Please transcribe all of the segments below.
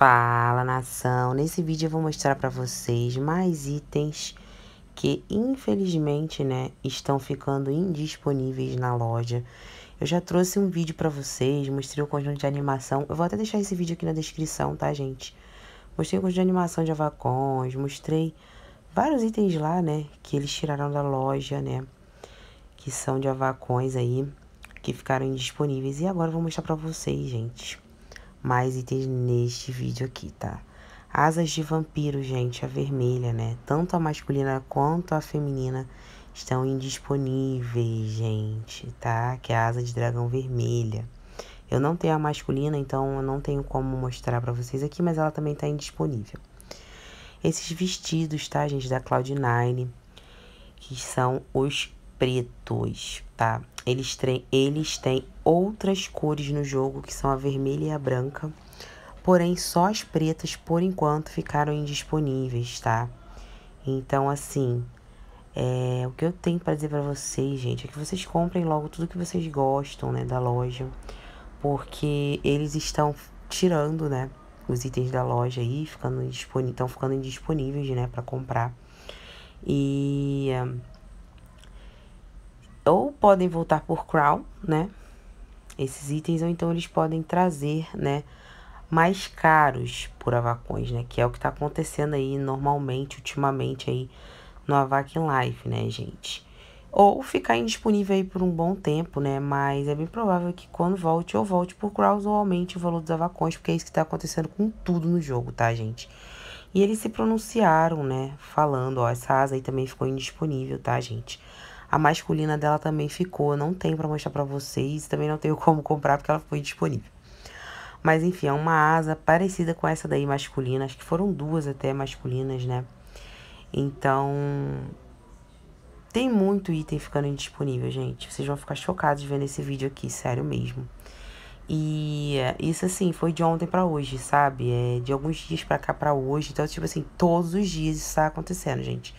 Fala nação! Nesse vídeo eu vou mostrar para vocês mais itens que infelizmente né, estão ficando indisponíveis na loja. Eu já trouxe um vídeo para vocês, mostrei o conjunto de animação. Eu vou até deixar esse vídeo aqui na descrição, tá gente? Mostrei o conjunto de animação de Avacons, mostrei vários itens lá, né, que eles tiraram da loja, né, que são de Avacons aí, que ficaram indisponíveis. E agora eu vou mostrar para vocês, gente mais itens neste vídeo aqui, tá? Asas de vampiro, gente, a vermelha, né? Tanto a masculina quanto a feminina estão indisponíveis, gente, tá? Que é a asa de dragão vermelha. Eu não tenho a masculina, então eu não tenho como mostrar para vocês aqui, mas ela também tá indisponível. Esses vestidos, tá, gente, da Cloud9, que são os pretos, tá? Eles, eles têm outras cores no jogo, que são a vermelha e a branca. Porém, só as pretas, por enquanto, ficaram indisponíveis, tá? Então, assim, é, o que eu tenho para dizer para vocês, gente, é que vocês comprem logo tudo que vocês gostam, né, da loja. Porque eles estão tirando, né, os itens da loja aí, ficando estão ficando indisponíveis, né, para comprar. E ou podem voltar por crawl, né? Esses itens, ou então eles podem trazer, né? Mais caros por avacões, né? Que é o que tá acontecendo aí normalmente, ultimamente aí no Avac Life, né, gente? Ou ficar indisponível aí por um bom tempo, né? Mas é bem provável que quando volte, ou volte por crawls ou aumente o valor dos avacões, porque é isso que tá acontecendo com tudo no jogo, tá, gente? E eles se pronunciaram, né? Falando, ó, essa asa aí também ficou indisponível, tá, gente? A masculina dela também ficou, não tem para mostrar para vocês, também não tenho como comprar porque ela foi disponível. Mas enfim, é uma asa parecida com essa daí masculina, acho que foram duas até masculinas, né? Então, tem muito item ficando indisponível, gente. Vocês vão ficar chocados vendo esse vídeo aqui, sério mesmo. E isso assim, foi de ontem para hoje, sabe? É de alguns dias para cá para hoje. Então, tipo assim, todos os dias isso tá acontecendo, gente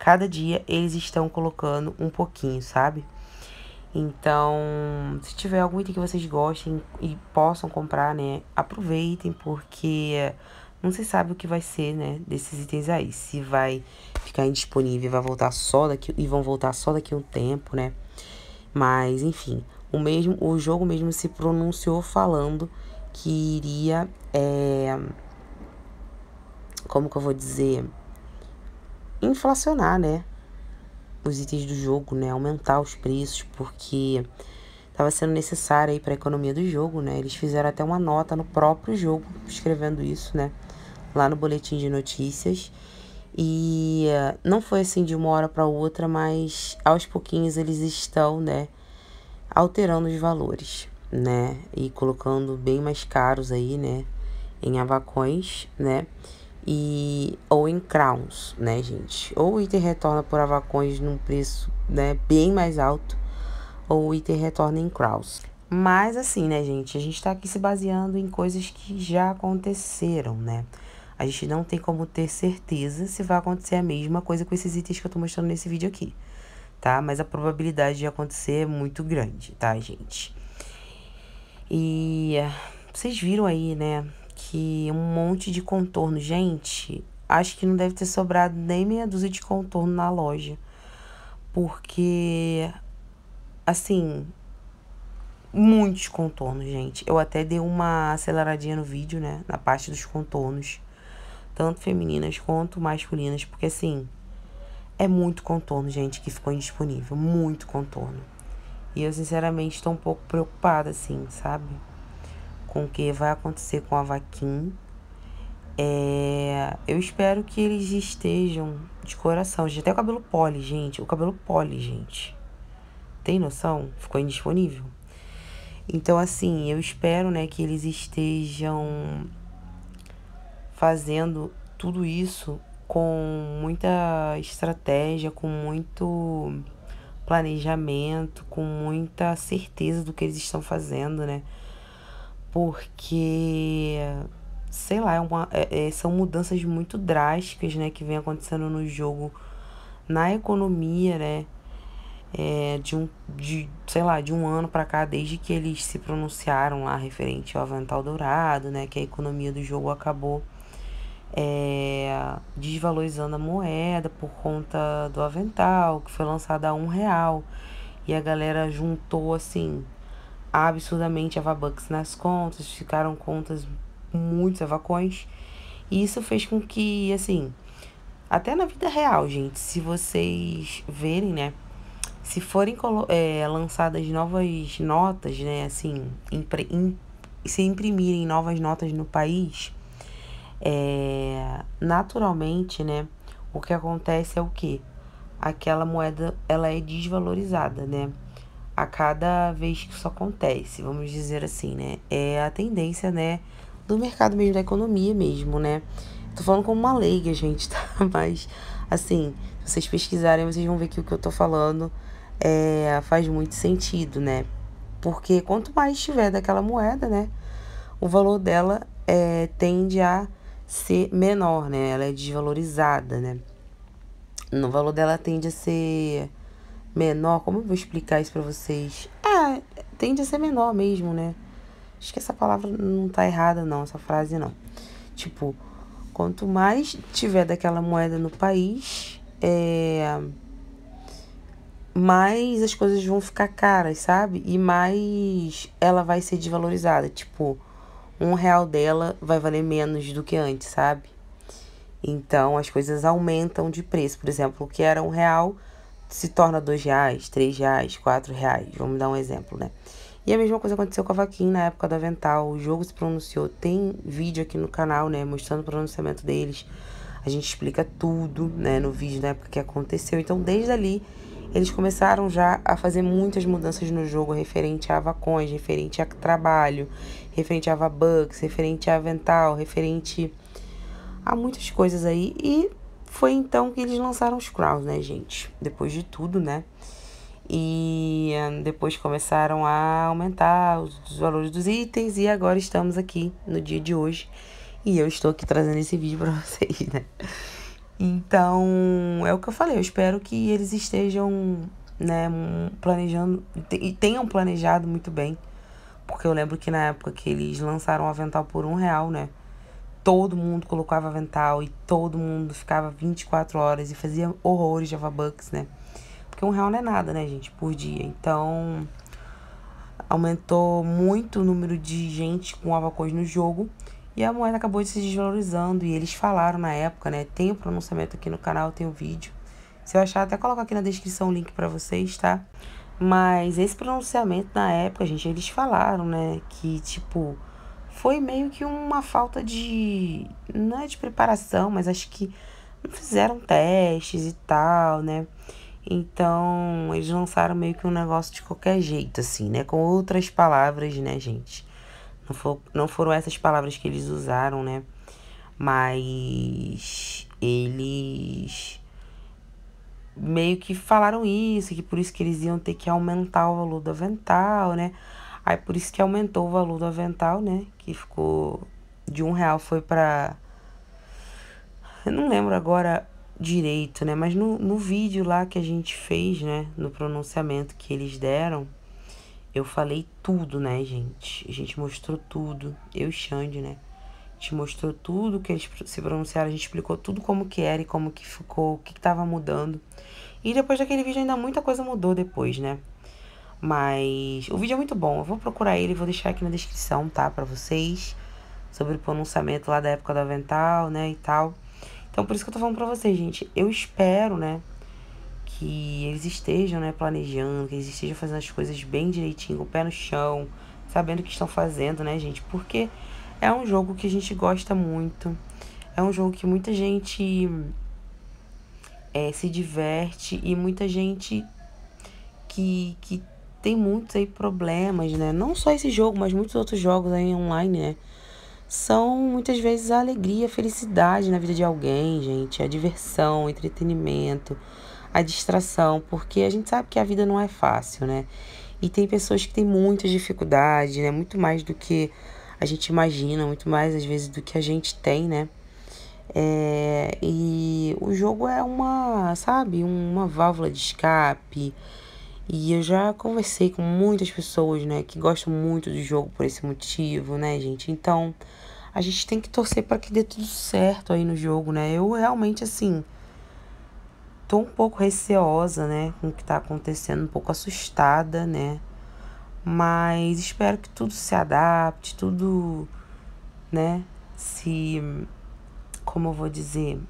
cada dia eles estão colocando um pouquinho, sabe? Então, se tiver algum item que vocês gostem e possam comprar, né? Aproveitem, porque não se sabe o que vai ser, né? Desses itens aí. Se vai ficar indisponível, vai voltar só daqui e vão voltar só daqui um tempo, né? Mas, enfim, o mesmo, o jogo mesmo se pronunciou falando que iria, é, como que eu vou dizer, inflacionar, né? Os itens do jogo, né? Aumentar os preços, porque estava sendo necessário aí para a economia do jogo, né? Eles fizeram até uma nota no próprio jogo escrevendo isso, né? Lá no boletim de notícias. E eh, não foi assim de uma hora para outra, mas aos pouquinhos eles estão, né, alterando os valores, né, e colocando bem mais caros aí, né, em avacões, né? e ou em crowns, né, gente? Ou o item retorna por avacões num preço, né, bem mais alto, ou o item retorna em crowns. Mas assim, né, gente, a gente tá aqui se baseando em coisas que já aconteceram, né? A gente não tem como ter certeza se vai acontecer a mesma coisa com esses itens que eu tô mostrando nesse vídeo aqui, tá? Mas a probabilidade de acontecer é muito grande, tá, gente? E vocês viram aí, né, que um monte de contorno. Gente, acho que não deve ter sobrado nem meia dúzia de contorno na loja. Porque, assim, muitos contornos, gente. Eu até dei uma aceleradinha no vídeo, né? Na parte dos contornos. Tanto femininas quanto masculinas. Porque, assim, é muito contorno, gente, que ficou indisponível. Muito contorno. E eu, sinceramente, estou um pouco preocupada, assim, sabe? com o que vai acontecer com a Vaquim. É, eu espero que eles estejam de coração. já até o cabelo poli, gente. O cabelo poli, gente. Tem noção? Ficou indisponível. Então, assim, eu espero, né, que eles estejam fazendo tudo isso com muita estratégia, com muito planejamento, com muita certeza do que eles estão fazendo, né? porque sei lá, é uma, é, é, são mudanças muito drásticas, né, que vem acontecendo no jogo, na economia, né, é, de um, de, sei lá, de um ano para cá, desde que eles se pronunciaram lá referente ao avental dourado, né, que a economia do jogo acabou é, desvalorizando a moeda por conta do avental, que foi lançado a um real, e a galera juntou, assim, absurdamente avabucks nas contas, ficaram contas muitos avacões. E isso fez com que, assim, até na vida real, gente, se vocês verem, né? Se forem é, lançadas novas notas, né? Assim, se imprimirem novas notas no país, é, naturalmente, né? O que acontece é o que? Aquela moeda, ela é desvalorizada, né? a cada vez que isso acontece, vamos dizer assim, né? É a tendência, né, do mercado mesmo, da economia mesmo, né? Tô falando como uma leiga, gente, tá? Mas, assim, se vocês pesquisarem, vocês vão ver que o que eu tô falando é, faz muito sentido, né? Porque quanto mais tiver daquela moeda, né, o valor dela é, tende a ser menor, né? Ela é desvalorizada, né? O valor dela tende a ser menor. Como eu vou explicar isso pra vocês? É, tende a ser menor mesmo, né? Acho que essa palavra não tá errada, não, essa frase não. Tipo, quanto mais tiver daquela moeda no país, é, mais as coisas vão ficar caras, sabe? E mais ela vai ser desvalorizada. Tipo, um real dela vai valer menos do que antes, sabe? Então as coisas aumentam de preço. Por exemplo, o que era um real se torna dois reais, três reais, quatro reais. Vamos dar um exemplo, né? E a mesma coisa aconteceu com a Vaquinha na época do Avental. O jogo se pronunciou. Tem vídeo aqui no canal, né? Mostrando o pronunciamento deles. A gente explica tudo, né? No vídeo, da época que aconteceu. Então, desde ali, eles começaram já a fazer muitas mudanças no jogo referente a vacões, referente a trabalho, referente a Vabux, referente a Avental, referente a muitas coisas aí. E foi então que eles lançaram os Crown, né, gente? Depois de tudo, né? E depois começaram a aumentar os valores dos itens e agora estamos aqui no dia de hoje. E eu estou aqui trazendo esse vídeo para vocês, né? Então, é o que eu falei, eu espero que eles estejam, né, planejando e tenham planejado muito bem. Porque eu lembro que na época que eles lançaram o avental por um real, né? todo mundo colocava avental e todo mundo ficava 24 horas e fazia horrores de avabucks, né? Porque um real não é nada, né, gente, por dia. Então, aumentou muito o número de gente com avacões no jogo e a moeda acabou se desvalorizando. E eles falaram na época, né? Tem o um pronunciamento aqui no canal, tem o um vídeo. Se eu achar, até coloco aqui na descrição o link para vocês, tá? Mas esse pronunciamento na época, gente, eles falaram, né? Que, tipo, foi meio que uma falta de. Não é de preparação, mas acho que não fizeram testes e tal, né? Então, eles lançaram meio que um negócio de qualquer jeito, assim, né? Com outras palavras, né, gente? Não, for, não foram essas palavras que eles usaram, né? Mas eles meio que falaram isso, que por isso que eles iam ter que aumentar o valor do avental, né? Aí por isso que aumentou o valor do avental, né? Que ficou de um real foi para eu não lembro agora direito, né? Mas no, no vídeo lá que a gente fez, né? No pronunciamento que eles deram, eu falei tudo, né, gente? A gente mostrou tudo. Eu e Xande, né? A gente mostrou tudo que eles se pronunciaram, a gente explicou tudo como que era e como que ficou, o que, que tava mudando. E depois daquele vídeo ainda muita coisa mudou depois, né? Mas o vídeo é muito bom. Eu vou procurar ele, e vou deixar aqui na descrição, tá? Pra vocês. Sobre o pronunciamento lá da época do avental, né? E tal. Então, por isso que eu tô falando pra vocês, gente. Eu espero, né? Que eles estejam, né? Planejando, que eles estejam fazendo as coisas bem direitinho, com o pé no chão, sabendo o que estão fazendo, né, gente? Porque é um jogo que a gente gosta muito. É um jogo que muita gente é, se diverte e muita gente que, que tem muitos aí problemas, né? Não só esse jogo, mas muitos outros jogos aí online, né? São muitas vezes a alegria, a felicidade na vida de alguém, gente, a diversão, o entretenimento, a distração, porque a gente sabe que a vida não é fácil, né? E tem pessoas que têm muita dificuldade, né? Muito mais do que a gente imagina, muito mais às vezes do que a gente tem, né? É, e o jogo é uma, sabe, uma válvula de escape, e eu já conversei com muitas pessoas, né, que gostam muito do jogo por esse motivo, né, gente? Então, a gente tem que torcer para que dê tudo certo aí no jogo, né? Eu realmente, assim, tô um pouco receosa, né, com o que tá acontecendo, um pouco assustada, né? Mas espero que tudo se adapte, tudo, né, se como eu vou dizer,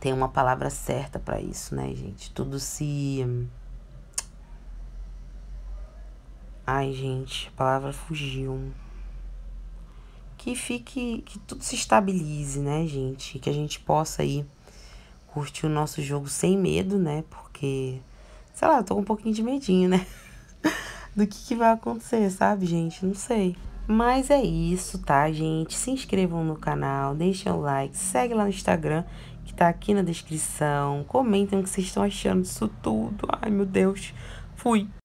tem uma palavra certa para isso, né, gente? Tudo se Ai, gente, a palavra fugiu. Que fique, que tudo se estabilize, né, gente? Que a gente possa aí curtir o nosso jogo sem medo, né? Porque, sei lá, eu tô com um pouquinho de medinho, né? Do que, que vai acontecer, sabe, gente? Não sei. Mas é isso, tá, gente? Se inscrevam no canal, deixem o like, segue lá no Instagram, que tá aqui na descrição. Comentem o que vocês estão achando disso tudo. Ai, meu Deus. Fui.